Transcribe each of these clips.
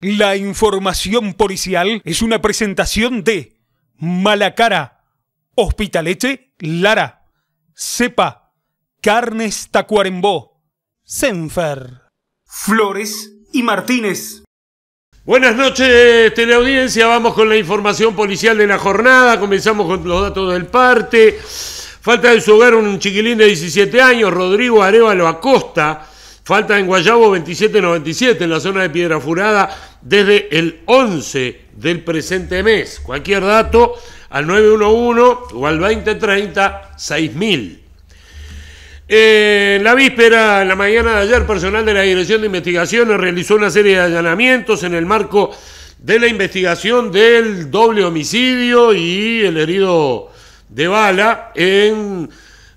La información policial es una presentación de Malacara, Hospitalete Lara, Cepa, Carnes Tacuarembó, Senfer, Flores y Martínez. Buenas noches, teleaudiencia. Vamos con la información policial de la jornada. Comenzamos con los datos del parte. Falta en su hogar un chiquilín de 17 años, Rodrigo Arevalo Acosta. Falta en Guayabo 2797, en la zona de Piedra Furada desde el 11 del presente mes. Cualquier dato al 911 o al 2030 6000. mil. la víspera, en la mañana de ayer, personal de la Dirección de Investigaciones realizó una serie de allanamientos en el marco de la investigación del doble homicidio y el herido de bala en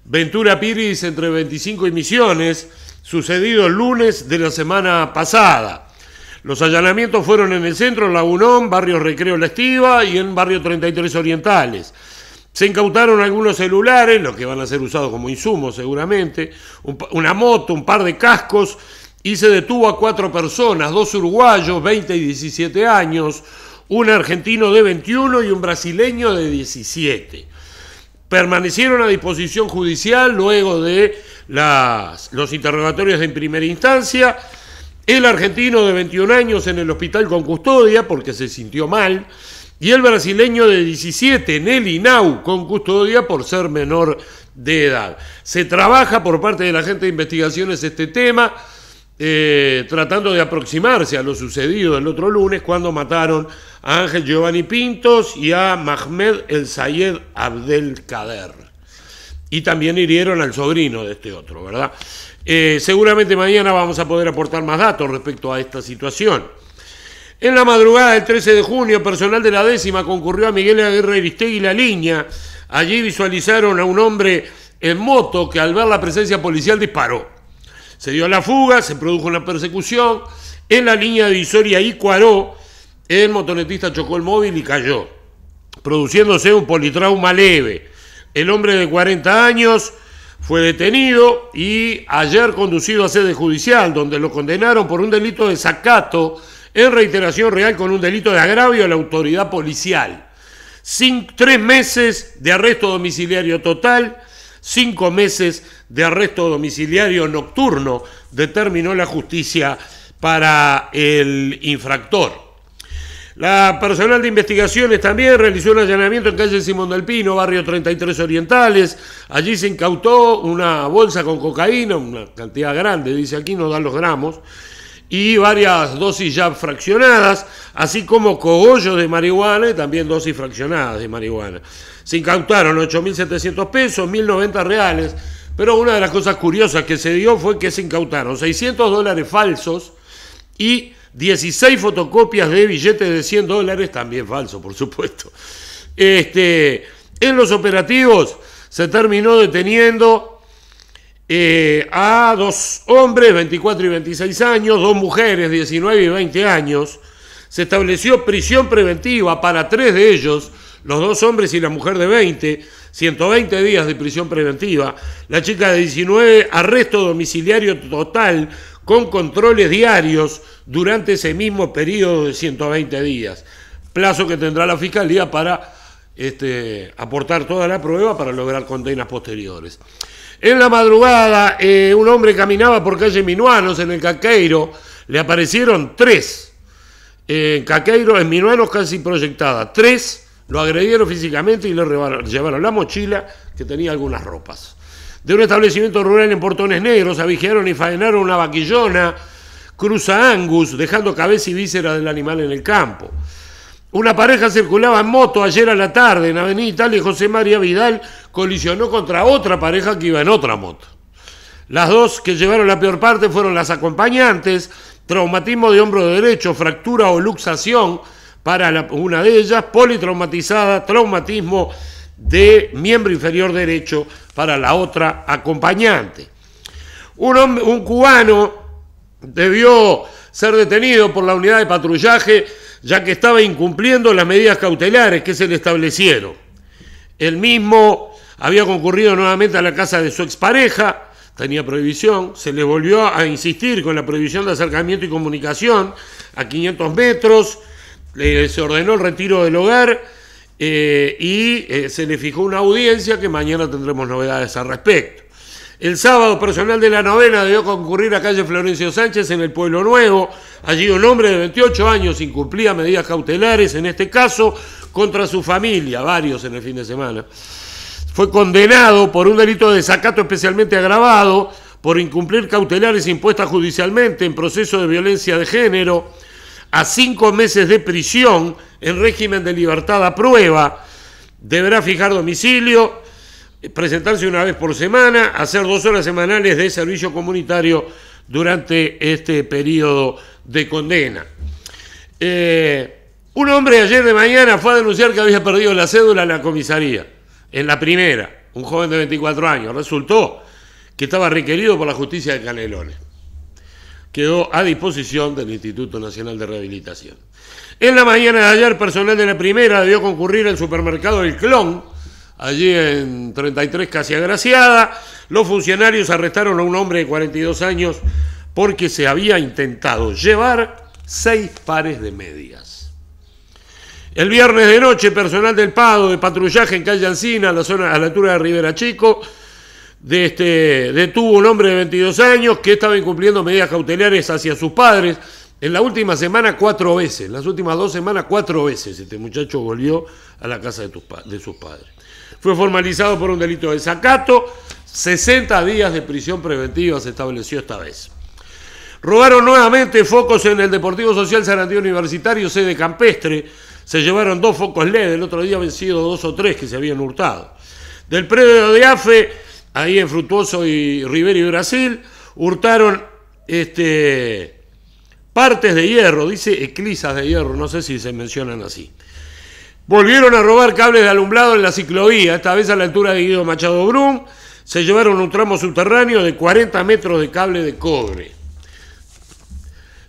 Ventura Piris entre 25 y Misiones, sucedido el lunes de la semana pasada. Los allanamientos fueron en el centro, en Lagunón, barrio Recreo La Estiva y en barrio 33 Orientales. Se incautaron algunos celulares, los que van a ser usados como insumos seguramente, una moto, un par de cascos, y se detuvo a cuatro personas, dos uruguayos, 20 y 17 años, un argentino de 21 y un brasileño de 17. Permanecieron a disposición judicial luego de los interrogatorios en primera instancia el argentino de 21 años en el hospital con custodia porque se sintió mal. Y el brasileño de 17 en el INAU con custodia por ser menor de edad. Se trabaja por parte de la gente de investigaciones este tema, eh, tratando de aproximarse a lo sucedido el otro lunes cuando mataron a Ángel Giovanni Pintos y a Mahmed El Sayed Kader. Y también hirieron al sobrino de este otro, ¿verdad? Eh, seguramente mañana vamos a poder aportar más datos respecto a esta situación. En la madrugada del 13 de junio, personal de la décima concurrió a Miguel Aguirre Vistegui La Línea. Allí visualizaron a un hombre en moto que al ver la presencia policial disparó. Se dio la fuga, se produjo una persecución. En la línea divisoria cuaró. el motonetista chocó el móvil y cayó, produciéndose un politrauma leve. El hombre de 40 años fue detenido y ayer conducido a sede judicial, donde lo condenaron por un delito de sacato en reiteración real con un delito de agravio a la autoridad policial. Sin, tres meses de arresto domiciliario total, cinco meses de arresto domiciliario nocturno, determinó la justicia para el infractor. La personal de investigaciones también realizó un allanamiento en calle Simón del Pino, barrio 33 Orientales. Allí se incautó una bolsa con cocaína, una cantidad grande, dice aquí, nos dan los gramos, y varias dosis ya fraccionadas, así como cogollos de marihuana y también dosis fraccionadas de marihuana. Se incautaron 8.700 pesos, 1.090 reales, pero una de las cosas curiosas que se dio fue que se incautaron 600 dólares falsos, y 16 fotocopias de billetes de 100 dólares, también falso, por supuesto. Este, en los operativos se terminó deteniendo eh, a dos hombres, 24 y 26 años, dos mujeres, 19 y 20 años. Se estableció prisión preventiva para tres de ellos, los dos hombres y la mujer de 20, 120 días de prisión preventiva, la chica de 19, arresto domiciliario total con controles diarios durante ese mismo periodo de 120 días, plazo que tendrá la Fiscalía para este, aportar toda la prueba para lograr condenas posteriores. En la madrugada, eh, un hombre caminaba por calle Minuanos, en el Caqueiro, le aparecieron tres. Eh, en Caqueiro, en Minuanos casi proyectada, tres lo agredieron físicamente y le llevaron la mochila que tenía algunas ropas de un establecimiento rural en Portones Negros, avijearon y faenaron una vaquillona, cruza angus, dejando cabeza y vísceras del animal en el campo. Una pareja circulaba en moto ayer a la tarde en Avenida Italia y José María Vidal colisionó contra otra pareja que iba en otra moto. Las dos que llevaron la peor parte fueron las acompañantes, traumatismo de hombro derecho, fractura o luxación para una de ellas, politraumatizada, traumatismo de miembro inferior derecho para la otra acompañante. Un, cubano debió ser detenido por la unidad de patrullaje ya que estaba incumpliendo las medidas cautelares que se le establecieron. El mismo había concurrido nuevamente a la casa de su expareja, tenía prohibición, se le volvió a insistir con la prohibición de acercamiento y comunicación a 500 metros, se ordenó el retiro del hogar, eh, y eh, se le fijó una audiencia que mañana tendremos novedades al respecto. El sábado, personal de la novena debió concurrir a calle Florencio Sánchez en el Pueblo Nuevo. Allí un hombre de 28 años incumplía medidas cautelares, en este caso contra su familia, varios en el fin de semana. Fue condenado por un delito de desacato especialmente agravado por incumplir cautelares impuestas judicialmente en proceso de violencia de género a cinco meses de prisión en régimen de libertad a prueba, deberá fijar domicilio, presentarse una vez por semana, hacer dos horas semanales de servicio comunitario durante este periodo de condena. Eh, un hombre ayer de mañana fue a denunciar que había perdido la cédula en la comisaría, en la primera, un joven de 24 años. Resultó que estaba requerido por la justicia de Canelones quedó a disposición del Instituto Nacional de Rehabilitación. En la mañana de ayer, personal de la primera debió concurrir al supermercado El Clon, allí en 33 Casi Agraciada. Los funcionarios arrestaron a un hombre de 42 años porque se había intentado llevar seis pares de medias. El viernes de noche, personal del Pado de patrullaje en Calle Ancina, a la, zona, a la altura de Rivera Chico, de este, detuvo un hombre de 22 años que estaba incumpliendo medidas cautelares hacia sus padres. En la última semana cuatro veces, en las últimas dos semanas cuatro veces este muchacho volvió a la casa de, sus padres. Fue formalizado por un delito de sacato 60 días de prisión preventiva se estableció esta vez. Robaron nuevamente focos en el Deportivo Social Sarandí Universitario, sede campestre. Se llevaron dos focos LED, el otro día habían dos o tres que se habían hurtado. Del predio de AFE ahí en Frutuoso y Rivero y Brasil, hurtaron este, partes de hierro, dice eclisas de hierro, no sé si se mencionan así. Volvieron a robar cables de alumbrado en la ciclovía, esta vez a la altura de Guido Machado Brum. Se llevaron un tramo subterráneo de 40 metros de cable de cobre.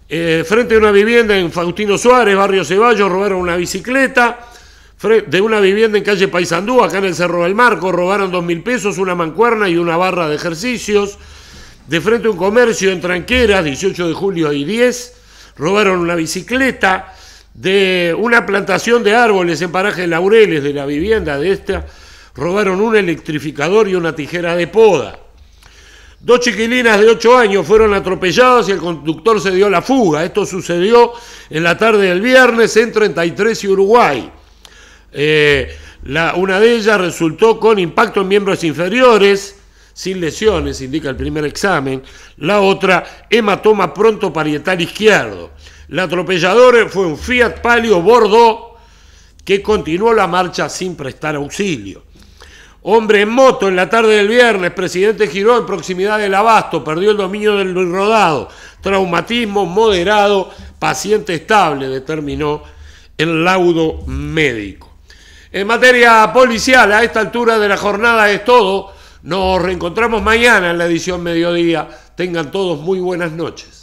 Eh, frente a una vivienda en Faustino Suárez, barrio Ceballos, robaron una bicicleta de una vivienda en calle Paysandú, acá en el Cerro del Marco, robaron dos mil pesos, una mancuerna y una barra de ejercicios. De frente a un comercio en Tranqueras, 18 de julio y 10, robaron una bicicleta. De una plantación de árboles en paraje de Laureles, de la vivienda de esta, robaron un electrificador y una tijera de poda. Dos chiquilinas de 8 años fueron atropelladas y el conductor se dio la fuga. Esto sucedió en la tarde del viernes en 33 y Uruguay. Eh, la, una de ellas resultó con impacto en miembros inferiores, sin lesiones, indica el primer examen. La otra, hematoma pronto parietal izquierdo. La atropelladora fue un Fiat Palio Bordeaux que continuó la marcha sin prestar auxilio. Hombre en moto en la tarde del viernes, presidente giró en proximidad del abasto, perdió el dominio del rodado, traumatismo moderado, paciente estable, determinó el laudo médico. En materia policial, a esta altura de la jornada es todo. Nos reencontramos mañana en la edición Mediodía. Tengan todos muy buenas noches.